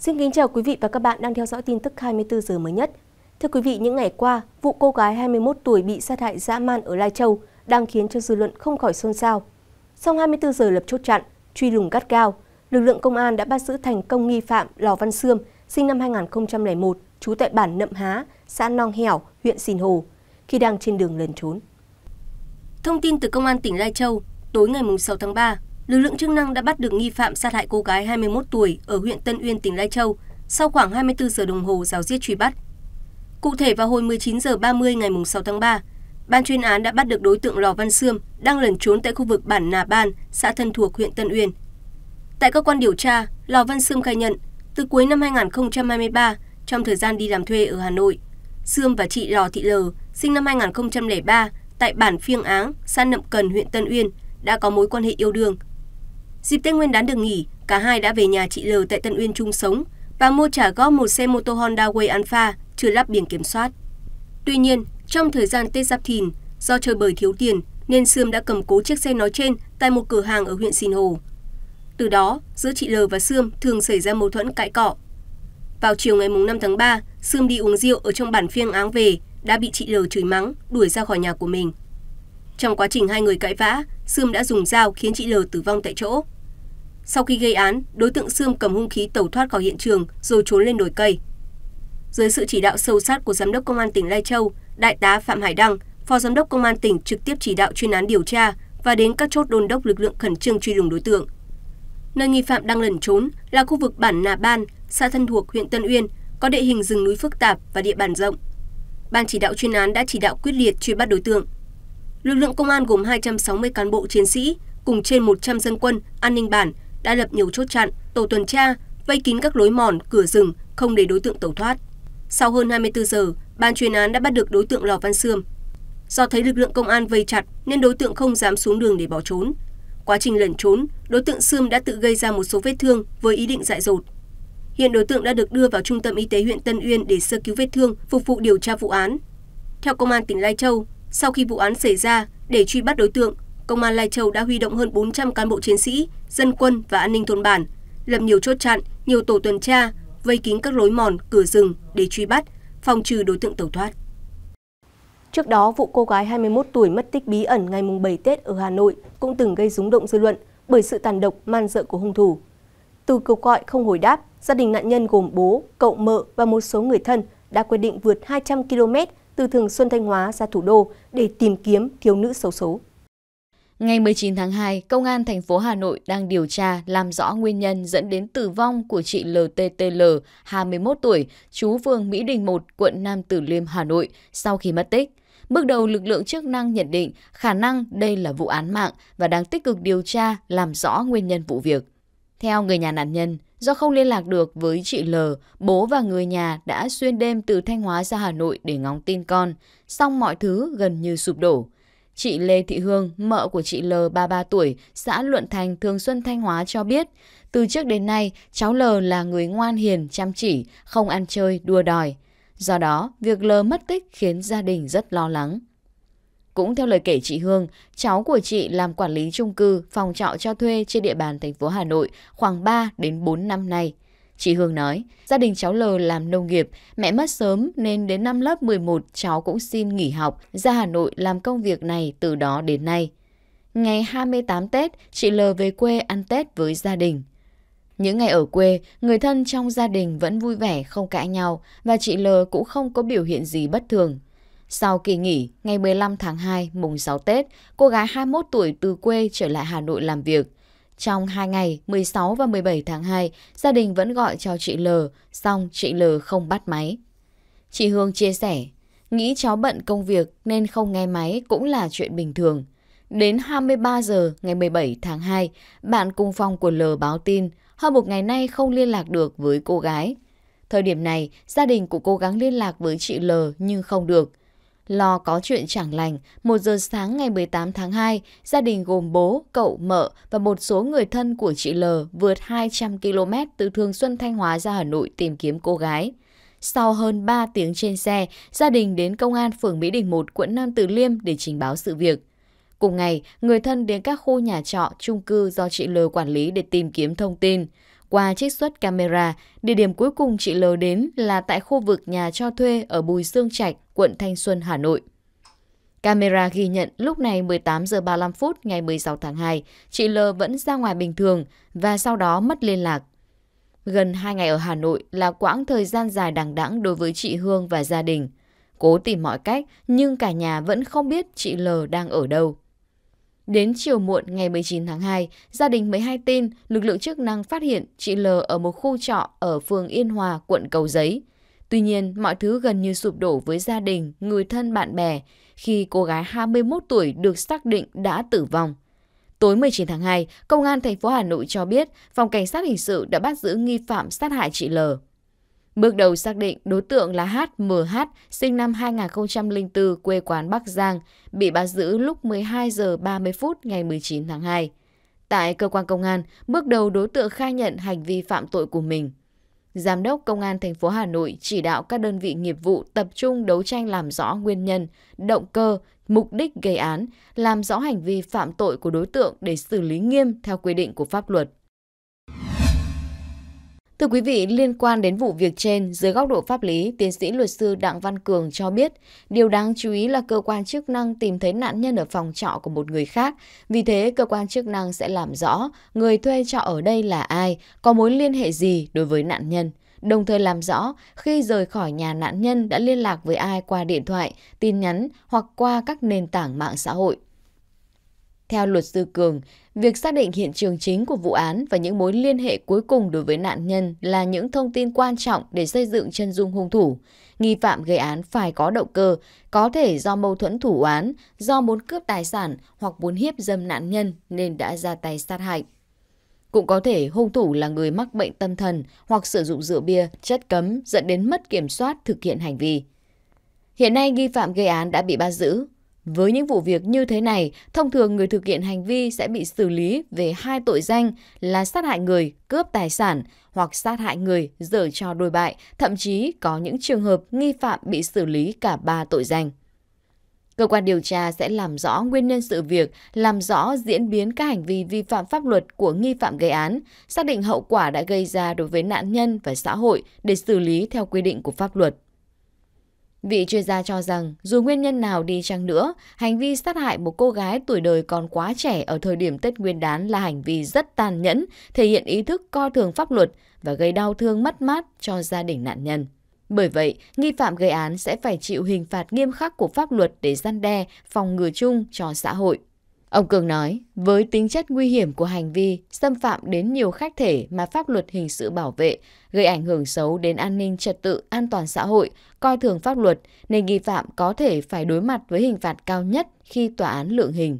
Xin kính chào quý vị và các bạn đang theo dõi tin tức 24 giờ mới nhất. Thưa quý vị, những ngày qua, vụ cô gái 21 tuổi bị sát hại dã man ở Lai Châu đang khiến cho dư luận không khỏi xôn xao. Sau 24 giờ lập chốt chặn, truy lùng gắt gao, lực lượng công an đã bắt giữ thành công nghi phạm Lò Văn Sươm, sinh năm 2001, trú tại bản Nậm Há, xã Nong Hẻo, huyện Sìn Hồ, khi đang trên đường lẩn trốn. Thông tin từ Công an tỉnh Lai Châu, tối ngày 6 tháng 3, lực lượng chức năng đã bắt được nghi phạm sát hại cô gái 21 tuổi ở huyện Tân Uyên, tỉnh Lai Châu sau khoảng 24 giờ đồng hồ giáo diết truy bắt. Cụ thể vào hồi 19 h 30 ngày 6 tháng 3, ban chuyên án đã bắt được đối tượng Lò Văn Sươm đang lẩn trốn tại khu vực bản Nà Ban, xã Thân Thuộc, huyện Tân Uyên. Tại cơ quan điều tra, Lò Văn Sươm khai nhận, từ cuối năm 2023, trong thời gian đi làm thuê ở Hà Nội, Sươm và chị Lò Thị Lờ sinh năm 2003, tại bản Phiêng Áng, xã Nậm Cần, huyện Tân Uyên, đã có mối quan hệ yêu đương dịp tết nguyên đán được nghỉ cả hai đã về nhà chị l tại tân uyên chung sống và mua trả góp một xe mô tô honda way alpha chưa lắp biển kiểm soát tuy nhiên trong thời gian tết giáp thìn do chơi bời thiếu tiền nên sươm đã cầm cố chiếc xe nói trên tại một cửa hàng ở huyện Sìn hồ từ đó giữa chị l và sươm thường xảy ra mâu thuẫn cãi cọ vào chiều ngày 5 tháng 3, Sươm đi uống rượu ở trong bản phiêng áng về, đã bị chị L chửi mắng, đuổi ra khỏi nhà của mình. Trong quá trình hai người cãi vã, Sươm đã dùng dao khiến chị L tử vong tại chỗ. Sau khi gây án, đối tượng Sươm cầm hung khí tẩu thoát khỏi hiện trường rồi trốn lên đồi cây. Dưới sự chỉ đạo sâu sát của Giám đốc Công an tỉnh Lai Châu, Đại tá Phạm Hải Đăng, Phó Giám đốc Công an tỉnh trực tiếp chỉ đạo chuyên án điều tra và đến các chốt đôn đốc lực lượng khẩn trương truy lùng đối tượng. Nơi nghi phạm đang lẩn trốn là khu vực bản Nà Ban, xã Thân Thuộc, huyện Tân Uyên, có địa hình rừng núi phức tạp và địa bàn rộng. Ban chỉ đạo chuyên án đã chỉ đạo quyết liệt truy bắt đối tượng lực lượng công an gồm 260 cán bộ chiến sĩ cùng trên 100 dân quân, an ninh bản đã lập nhiều chốt chặn, tổ tuần tra, vây kín các lối mòn, cửa rừng không để đối tượng tẩu thoát. Sau hơn 24 giờ, ban chuyên án đã bắt được đối tượng Lò Văn Sươm. Do thấy lực lượng công an vây chặt nên đối tượng không dám xuống đường để bỏ trốn. Quá trình lẩn trốn, đối tượng Sươm đã tự gây ra một số vết thương với ý định dại dột. Hiện đối tượng đã được đưa vào trung tâm y tế huyện Tân Uyên để sơ cứu vết thương, phục vụ điều tra vụ án. Theo công an tỉnh Lai Châu, sau khi vụ án xảy ra để truy bắt đối tượng công an lai châu đã huy động hơn bốn trăm cán bộ chiến sĩ dân quân và an ninh thôn bản lập nhiều chốt chặn nhiều tổ tuần tra vây kín các lối mòn cửa rừng để truy bắt phòng trừ đối tượng tẩu thoát Trước đó, vụ cô gái 21 tuổi mất tích bí ẩn ngày mùng 7 Tết ở Hà Nội cũng từng gây rúng động dư luận bởi sự tàn độc man dợ của hung thủ. Từ kêu gọi không hồi đáp, gia đình nạn nhân gồm bố, cậu mợ và một số người thân đã quyết định vượt 200 km từ Thường Xuân Thanh Hóa ra thủ đô để tìm kiếm thiếu nữ xấu số. Ngày 19 tháng 2, Công an thành phố Hà Nội đang điều tra làm rõ nguyên nhân dẫn đến tử vong của chị LTTL, 21 tuổi, chú phường Mỹ Đình 1, quận Nam Từ Liêm, Hà Nội, sau khi mất tích. Bước đầu, lực lượng chức năng nhận định khả năng đây là vụ án mạng và đang tích cực điều tra làm rõ nguyên nhân vụ việc. Theo người nhà nạn nhân, Do không liên lạc được với chị L, bố và người nhà đã xuyên đêm từ Thanh Hóa ra Hà Nội để ngóng tin con, song mọi thứ gần như sụp đổ. Chị Lê Thị Hương, mợ của chị L 33 tuổi, xã Luận Thành, Thường Xuân Thanh Hóa cho biết, từ trước đến nay, cháu L là người ngoan hiền, chăm chỉ, không ăn chơi, đua đòi. Do đó, việc L mất tích khiến gia đình rất lo lắng. Cũng theo lời kể chị Hương, cháu của chị làm quản lý chung cư, phòng trọ cho thuê trên địa bàn thành phố Hà Nội khoảng 3 đến 4 năm nay. Chị Hương nói, gia đình cháu L làm nông nghiệp, mẹ mất sớm nên đến năm lớp 11 cháu cũng xin nghỉ học, ra Hà Nội làm công việc này từ đó đến nay. Ngày 28 Tết, chị L về quê ăn Tết với gia đình. Những ngày ở quê, người thân trong gia đình vẫn vui vẻ không cãi nhau và chị L cũng không có biểu hiện gì bất thường. Sau kỳ nghỉ, ngày 15 tháng 2, mùng 6 Tết, cô gái 21 tuổi từ quê trở lại Hà Nội làm việc. Trong hai ngày, 16 và 17 tháng 2, gia đình vẫn gọi cho chị L, xong chị L không bắt máy. Chị Hương chia sẻ, nghĩ cháu bận công việc nên không nghe máy cũng là chuyện bình thường. Đến 23 giờ ngày 17 tháng 2, bạn cùng phòng của L báo tin hơn một ngày nay không liên lạc được với cô gái. Thời điểm này, gia đình cũng cố gắng liên lạc với chị L nhưng không được. Lo có chuyện chẳng lành, 1 giờ sáng ngày 18 tháng 2, gia đình gồm bố, cậu, mợ và một số người thân của chị L vượt 200 km từ Thường Xuân Thanh Hóa ra Hà Nội tìm kiếm cô gái. Sau hơn 3 tiếng trên xe, gia đình đến công an phường Mỹ Đình 1, quận Nam Từ Liêm để trình báo sự việc. Cùng ngày, người thân đến các khu nhà trọ, chung cư do chị L quản lý để tìm kiếm thông tin. Qua trích xuất camera, địa điểm cuối cùng chị L đến là tại khu vực nhà cho thuê ở Bùi Sương Trạch, quận Thanh Xuân, Hà Nội. Camera ghi nhận lúc này 18 giờ 35 phút ngày 16 tháng 2, chị L vẫn ra ngoài bình thường và sau đó mất liên lạc. Gần 2 ngày ở Hà Nội là quãng thời gian dài đằng đẵng đối với chị Hương và gia đình. Cố tìm mọi cách nhưng cả nhà vẫn không biết chị L đang ở đâu. Đến chiều muộn ngày 19 tháng 2, gia đình mới hay tin lực lượng chức năng phát hiện chị L ở một khu trọ ở phường Yên Hòa, quận Cầu Giấy. Tuy nhiên, mọi thứ gần như sụp đổ với gia đình, người thân bạn bè khi cô gái 21 tuổi được xác định đã tử vong. Tối 19 tháng 2, Công an thành phố Hà Nội cho biết phòng cảnh sát hình sự đã bắt giữ nghi phạm sát hại chị L. Bước đầu xác định đối tượng là HMH, sinh năm 2004, quê quán Bắc Giang, bị bắt giữ lúc 12 giờ 30 phút ngày 19 tháng 2. Tại cơ quan công an, bước đầu đối tượng khai nhận hành vi phạm tội của mình. Giám đốc Công an thành phố Hà Nội chỉ đạo các đơn vị nghiệp vụ tập trung đấu tranh làm rõ nguyên nhân, động cơ, mục đích gây án, làm rõ hành vi phạm tội của đối tượng để xử lý nghiêm theo quy định của pháp luật. Thưa quý vị, liên quan đến vụ việc trên, dưới góc độ pháp lý, tiến sĩ luật sư Đặng Văn Cường cho biết, điều đáng chú ý là cơ quan chức năng tìm thấy nạn nhân ở phòng trọ của một người khác, vì thế cơ quan chức năng sẽ làm rõ người thuê trọ ở đây là ai, có mối liên hệ gì đối với nạn nhân đồng thời làm rõ khi rời khỏi nhà nạn nhân đã liên lạc với ai qua điện thoại, tin nhắn hoặc qua các nền tảng mạng xã hội. Theo luật sư Cường, việc xác định hiện trường chính của vụ án và những mối liên hệ cuối cùng đối với nạn nhân là những thông tin quan trọng để xây dựng chân dung hung thủ. Nghi phạm gây án phải có động cơ, có thể do mâu thuẫn thủ án, do muốn cướp tài sản hoặc muốn hiếp dâm nạn nhân nên đã ra tay sát hại. Cũng có thể hung thủ là người mắc bệnh tâm thần hoặc sử dụng rượu bia, chất cấm dẫn đến mất kiểm soát thực hiện hành vi. Hiện nay nghi phạm gây án đã bị bắt giữ, với những vụ việc như thế này, thông thường người thực hiện hành vi sẽ bị xử lý về hai tội danh là sát hại người, cướp tài sản hoặc sát hại người, dở cho đôi bại, thậm chí có những trường hợp nghi phạm bị xử lý cả ba tội danh. Cơ quan điều tra sẽ làm rõ nguyên nhân sự việc, làm rõ diễn biến các hành vi vi phạm pháp luật của nghi phạm gây án, xác định hậu quả đã gây ra đối với nạn nhân và xã hội để xử lý theo quy định của pháp luật. Vị chuyên gia cho rằng, dù nguyên nhân nào đi chăng nữa, hành vi sát hại một cô gái tuổi đời còn quá trẻ ở thời điểm Tết Nguyên đán là hành vi rất tàn nhẫn, thể hiện ý thức coi thường pháp luật và gây đau thương mất mát cho gia đình nạn nhân. Bởi vậy, nghi phạm gây án sẽ phải chịu hình phạt nghiêm khắc của pháp luật để gian đe, phòng ngừa chung cho xã hội. Ông Cường nói, với tính chất nguy hiểm của hành vi xâm phạm đến nhiều khách thể mà pháp luật hình sự bảo vệ, gây ảnh hưởng xấu đến an ninh trật tự, an toàn xã hội, coi thường pháp luật, nên nghi phạm có thể phải đối mặt với hình phạt cao nhất khi tòa án lượng hình.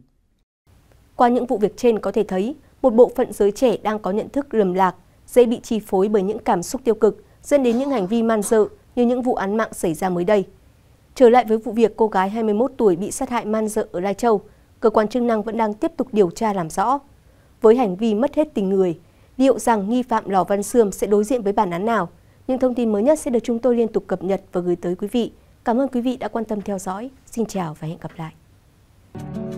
Qua những vụ việc trên có thể thấy, một bộ phận giới trẻ đang có nhận thức lầm lạc, dễ bị chi phối bởi những cảm xúc tiêu cực, dẫn đến những hành vi man dợ như những vụ án mạng xảy ra mới đây. Trở lại với vụ việc cô gái 21 tuổi bị sát hại man dợ ở Lai Châu, cơ quan chức năng vẫn đang tiếp tục điều tra làm rõ. Với hành vi mất hết tình người, liệu rằng nghi phạm Lò Văn Sươm sẽ đối diện với bản án nào? Những thông tin mới nhất sẽ được chúng tôi liên tục cập nhật và gửi tới quý vị. Cảm ơn quý vị đã quan tâm theo dõi. Xin chào và hẹn gặp lại.